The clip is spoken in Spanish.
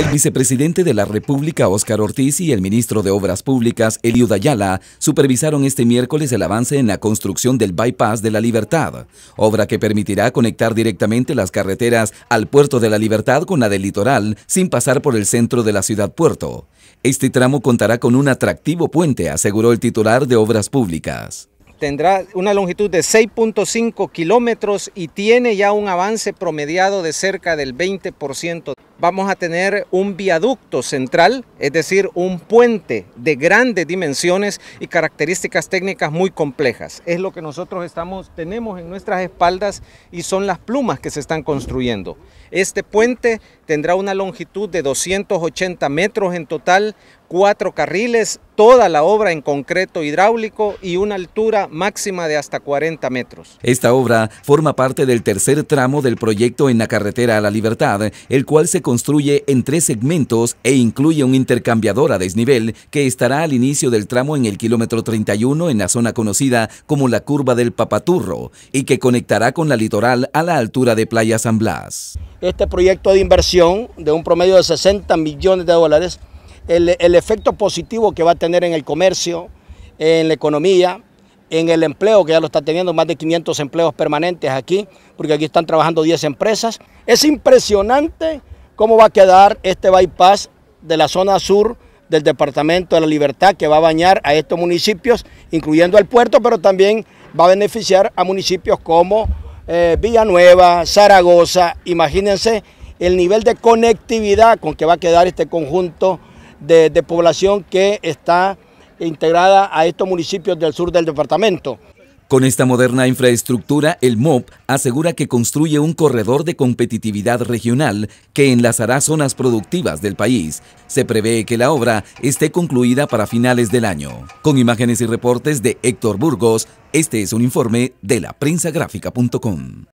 El vicepresidente de la República, Óscar Ortiz, y el ministro de Obras Públicas, Eliud Ayala, supervisaron este miércoles el avance en la construcción del Bypass de la Libertad, obra que permitirá conectar directamente las carreteras al Puerto de la Libertad con la del litoral, sin pasar por el centro de la ciudad puerto. Este tramo contará con un atractivo puente, aseguró el titular de Obras Públicas. Tendrá una longitud de 6.5 kilómetros y tiene ya un avance promediado de cerca del 20%. Vamos a tener un viaducto central, es decir, un puente de grandes dimensiones y características técnicas muy complejas. Es lo que nosotros estamos, tenemos en nuestras espaldas y son las plumas que se están construyendo. Este puente tendrá una longitud de 280 metros en total, cuatro carriles, toda la obra en concreto hidráulico y una altura máxima de hasta 40 metros. Esta obra forma parte del tercer tramo del proyecto en la carretera a la libertad, el cual se construye en tres segmentos e incluye un intercambiador a desnivel que estará al inicio del tramo en el kilómetro 31 en la zona conocida como la curva del Papaturro y que conectará con la litoral a la altura de Playa San Blas. Este proyecto de inversión de un promedio de 60 millones de dólares el, efecto positivo que va a tener en el comercio, en la economía, en el empleo, que ya lo está teniendo, más de 500 empleos permanentes aquí, porque aquí están trabajando 10 empresas. Es impresionante cómo va a quedar este bypass de la zona sur del Departamento de la Libertad, que va a bañar a estos municipios, incluyendo al puerto, pero también va a beneficiar a municipios como eh, Villanueva, Zaragoza. Imagínense el nivel de conectividad con que va a quedar este conjunto de, población que está integrada a estos municipios del sur del departamento. Con esta moderna infraestructura, el MOP asegura que construye un corredor de competitividad regional que enlazará zonas productivas del país. Se prevé que la obra esté concluida para finales del año. Con imágenes y reportes de Héctor Burgos, este es un informe de la